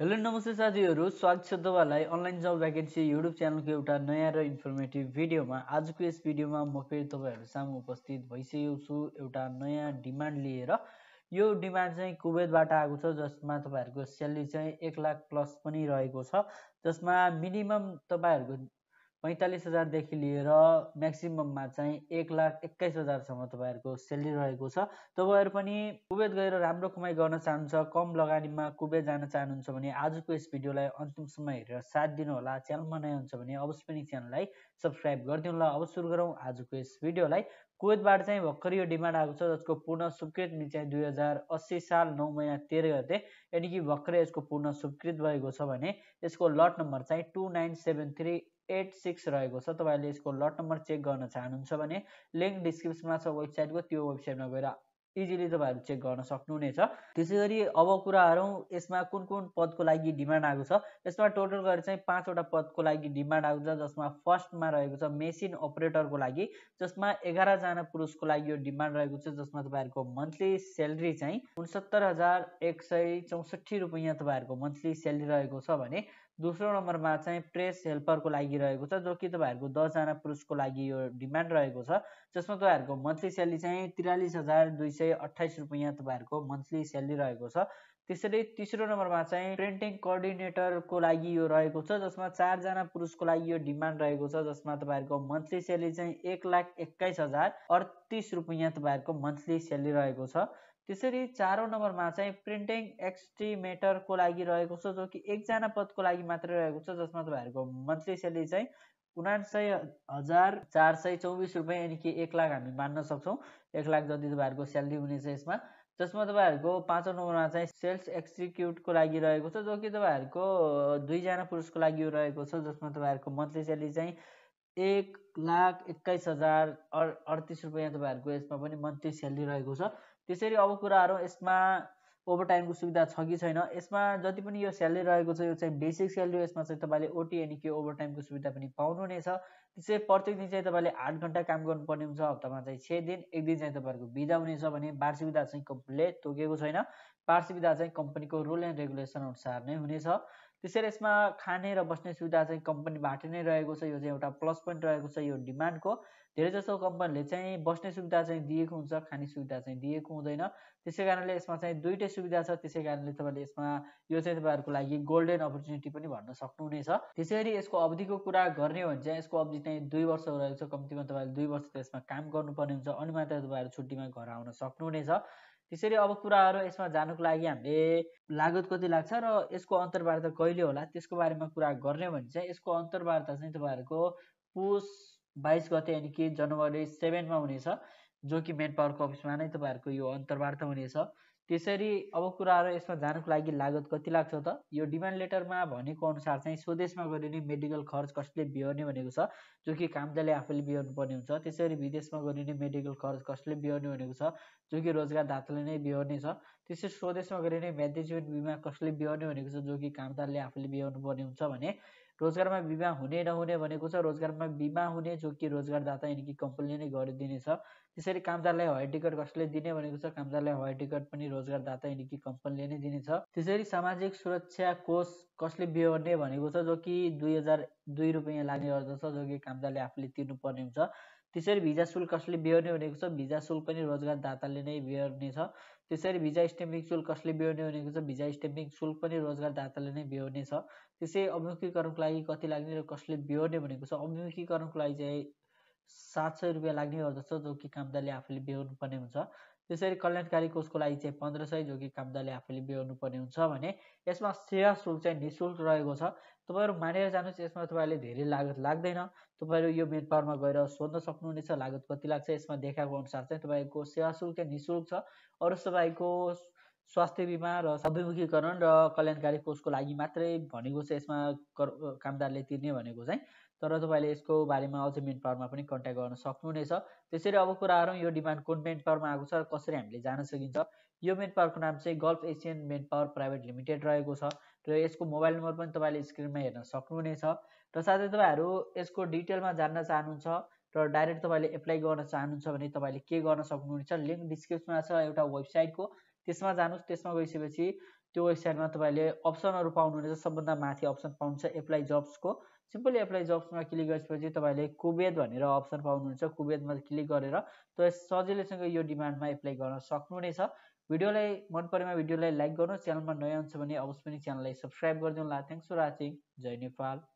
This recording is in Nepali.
हेलो नमस्ते साथीहरू स्वागत छ तपाईँहरूलाई अनलाइन जब भ्याकेन्सी युट्युब च्यानलको एउटा नयाँ र इन्फर्मेटिभ भिडियोमा आजको यस भिडियोमा म फेरि तपाईँहरू सामु उपस्थित भइसकेको छु एउटा नयाँ डिमान्ड लिएर यो डिमान्ड चाहिँ कुवेतबाट आएको छ जसमा तपाईँहरूको स्यालेरी चाहिँ एक लाख प्लस पनि रहेको छ जसमा मिनिमम तपाईँहरूको पैँतालिस हजारदेखि लिएर म्याक्सिमममा चाहिँ एक लाख एक्काइस हजारसम्म तपाईँहरूको सेलेरी रहेको छ तपाईँहरू पनि कुवेत गएर राम्रो कमाइ गर्न चाहनुहुन्छ कम लगानीमा कुवेत जान चाहनुहुन्छ भने आजको यस भिडियोलाई अन्तिमसम्म हेरेर साथ दिनुहोला च्यानलमा नयाँ हुन्छ भने अवश्य पनि च्यानललाई सब्सक्राइब गरिदिनुहोला अब सुरु गरौँ आजको यस भिडियोलाई कुवेतबाट चाहिँ भर्खर यो डिमान्ड आएको छ जसको पूर्ण स्वीकृत मिति चाहिँ दुई हजार अस्सी साल नौ महिना तेह्र गते यानि कि भर्खरै यसको पूर्ण स्वीकृत भएको छ भने यसको लट नम्बर चाहिँ two nine seven three eight six रहेको छ तपाईँहरूले यसको लट नम्बर चेक गर्न चाहनुहुन्छ भने लिङ्क डिस्क्रिप्सनमा छ वेबसाइटको त्यो वेबसाइटमा गएर इजिली तपाईँहरू चेक गर्न सक्नुहुनेछ त्यसै गरी अब कुराहरू यसमा कुन कुन पदको लागि डिमान्ड आएको छ यसमा टोटल गरेर चाहिँ पाँचवटा पदको लागि डिमान्ड आएको छ जसमा फर्स्टमा रहेको छ मेसिन अपरेटरको लागि जसमा एघारजना पुरुषको लागि यो डिमान्ड रहेको छ जसमा तपाईँहरूको मन्थली सेलेरी चाहिँ उनसत्तर हजार एक सय चौसठी रुपियाँ तपाईँहरूको मन्थली सेलेरी रहेको छ भने दोस्रो नम्बरमा चाहिँ प्रेस हेल्परको लागि रहेको छ जो कि तपाईँहरूको दसजना पुरुषको लागि यो डिमान्ड रहेको छ जसमा तपाईँहरूको मन्थली स्यालेरी चाहिँ त्रियालिस हजार दुई सय अठाइस रुपियाँ तपाईँहरूको मन्थली स्यालेरी रहेको छ त्यसैले तेस्रो नम्बरमा चाहिँ प्रिन्टिङ कोअर्डिनेटरको लागि यो रहेको छ जसमा चारजना पुरुषको लागि यो डिमान्ड रहेको छ जसमा तपाईँहरूको मन्थली स्यालेरी चाहिँ एक लाख एक्काइस हजार अडतिस रुपियाँ तपाईँहरूको मन्थली स्यालेरी रहेको छ त्यसरी चारौँ नम्बरमा चाहिँ प्रिन्टिङ एक्सटिमेटरको लागि रहेको छ जो कि एकजना पदको लागि मात्रै रहेको छ जसमा तपाईँहरूको मन्थली स्यालेरी चाहिँ उनासय हजार चार सय चौबिस रुपियाँ यानि कि एक लाख हामी मान्न सक्छौँ एक लाख जति तपाईँहरूको स्यालेरी हुनेछ यसमा जसमा तपाईँहरूको पाँचौँ नम्बरमा चाहिँ सेल्स एक्जिक्युटको लागि रहेको छ जो कि तपाईँहरूको दुईजना पुरुषको लागि रहेको छ जसमा तपाईँहरूको मन्थली स्यालेरी चाहिँ एक लाख एक्काइस हजार अड अडतिस रुपियाँ तपाईँहरूको यसमा पनि मन्थली स्यालेरी रहेको छ त्यसरी अब कुराहरू यसमा ओभर टाइमको सुविधा छ कि छैन यसमा जति पनि यो स्यालेरी रहेको छ यो चाहिँ बेसिक स्यालेरी यसमा चाहिँ तपाईँले ओटी अनि के ओभर टाइमको सुविधा पनि पाउनुहुनेछ त्यसै प्रत्येक दिन चाहिँ तपाईँले आठ घन्टा काम गर्नुपर्ने हुन्छ हप्तामा चाहिँ छ दिन एक दिन चाहिँ तपाईँहरूको बिदा हुनेछ भने वार्षिक सुविधा चाहिँ कम्प्लिट तोकेको छैन पार्सिविधा चाहिँ कम्पनीको रुल एन्ड रेगुलेसन अनुसार नै हुनेछ त्यसरी यसमा खाने र बस्ने सुविधा चाहिँ कम्पनीबाट नै रहेको छ यो चाहिँ एउटा प्लस पोइन्ट रहेको छ यो डिमान्डको धेरै जसो कम्पनीले चाहिँ बस्ने सुविधा चाहिँ दिएको हुन्छ खाने सुविधा चाहिँ दिएको हुँदैन त्यसै कारणले यसमा चाहिँ दुइटै सुविधा छ त्यसै कारणले तपाईँले यसमा यो चाहिँ तपाईँहरूको लागि गोल्डेन अपर्च्युनिटी पनि भन्न सक्नुहुनेछ त्यसरी यसको अवधिको कुरा गर्ने हो भने चाहिँ यसको अवधि चाहिँ दुई वर्ष रहेको छ कम्तीमा तपाईँले दुई वर्ष त यसमा काम गर्नुपर्ने हुन्छ अनि मात्र तपाईँहरू छुट्टीमा घर आउन सक्नुहुनेछ त्यसरी अब कुराहरू यसमा जानुको लागि हामीले लागत कति लाग्छ र यसको अन्तर्वार्ता कहिले होला त्यसको बारेमा कुरा गर्ने भने चाहिँ यसको अन्तर्वार्ता चाहिँ तपाईँहरूको पुस बाइस गते यानि कि जनवरी सेभेनमा हुनेछ जो कि मेन पावरको अफिसमा नै तपाईँहरूको यो अन्तर्वार्ता हुनेछ त्यसरी अब कुराहरू यसमा जानुको लागि लागत कति लाग्छ त यो डिमान्ड लेटरमा भनेको अनुसार चाहिँ स्वदेशमा गरिने मेडिकल खर्च कसले बिहोर्ने भनेको छ जो कि कामदाले आफूले बिहोर्नु पर्ने हुन्छ त्यसरी विदेशमा गरिने मेडिकल खर्च कसले बिहोर्ने भनेको छ जो कि रोजगारदाताले नै बिहोर्ने छ त्यसरी स्वदेशमा गरिने म्यानेजमेन्ट बिमा कसले बिहोर्ने भनेको छ जो कि कामदारले आफूले बिहोर्नु पर्ने हुन्छ भने रोजगारमा बिमा हुने नहुने भनेको छ रोजगारमा बिमा हुने जो कि रोजगारदाता यानि कि कम्पनीले नै गरिदिनेछ त्यसरी कामदारलाई हवाई टिकट कसले दिने भनेको छ कामदारलाई हवाई टिकट पनि रोजगारदाता यानि कि कम्पनीले नै दिनेछ त्यसरी सामाजिक सुरक्षा कोष कसले बिहोर्ने भनेको छ जो कि दुई हजार दुई रुपियाँ लाग्ने गर्दछ जो कि कामदारले आफूले तिर्नुपर्ने हुन्छ त्यसरी भिजा शुल्क कसले बिहोर्ने भनेको छ भिजा शुल्क पनि रोजगारदाताले नै बेहोर्ने छ त्यसरी भिजा स्ट्याम्पिङ शुल्क कसले बिहोर्ने भनेको छ भिजा स्ट्याम्पिङ शुल्क पनि रोजगारदाताले नै बिहोर्नेछ त्यसै अभिमुखीकरणको लागि कति लाग्ने र कसले बिहोर्ने भनेको छ अभिमुखीकरणको लागि चाहिँ सात सय रुपियाँ लाग्ने गर्दछ जो कि कामदाले आफूले पर्ने हुन्छ त्यसरी कल्याणकारी कोषको लागि चाहिँ पन्ध्र सय जो कि कामदाले आफूले बेहोर्नुपर्ने हुन्छ भने यसमा सेवा शुल्क चाहिँ निशुल्क रहेको छ तपाईँहरू मानेर जानुहोस् यसमा तपाईँहरूले धेरै लागत लाग्दैन तपाईँहरू यो मेन पावरमा गएर सोध्न सक्नुहुनेछ लागत कति लाग्छ यसमा देखाएको अनुसार चाहिँ तपाईँको सेवा शुल्क चाहिँ निशुल्क छ अरू तपाईँको स्वास्थ्य बिमा र अभिमुखीकरण र कल्याणकारी कोषको लागि मात्रै भनेको चाहिँ यसमा कामदारले तिर्ने भनेको चाहिँ तर तपाईँले यसको बारेमा अझै मेन पावरमा पनि कन्ट्याक्ट गर्न सक्नुहुनेछ त्यसरी अब कुरा यो डिमान्ड कुन मेन पावरमा आएको छ र कसरी हामीले जान सकिन्छ यो मेन पावरको नाम चाहिँ Gulf Asian manpower private limited रहेको छ र यसको मोबाइल नम्बर पनि तपाईँले स्क्रिनमा हेर्न सक्नुहुनेछ र साथै तपाईँहरू यसको डिटेलमा जान्न चाहनुहुन्छ र डाइरेक्ट तपाईँले एप्लाई गर्न चाहनुहुन्छ भने तपाईँले के गर्न सक्नुहुनेछ लिङ्क डिस्क्रिप्सनमा छ एउटा वेबसाइटको त्यसमा जानुहोस् त्यसमा गइसकेपछि त्यो वेबसाइटमा तपाईँले अप्सनहरू पाउनुहुनेछ सबभन्दा माथि अप्सन पाउनुहुन्छ एप्लाई जब्सको सिम्पली एप्लाई जब्समा क्लिक गरेपछि तपाईँले कुबेद भनेर अप्सन पाउनुहुन्छ कुबेदमा क्लिक गरेर तपाईँ सजिलैसँग यो डिमान्डमा एप्लाई गर्न सक्नुहुनेछ भिडियोलाई मन परेमा भिडियोलाई लाइक गर्नुहोस् च्यानलमा नयाँ हुन्छ भने अवश्य पनि च्यानललाई सब्सक्राइब गरिदिउँला थ्याङ्क्स फर वाचिङ जय नेपाल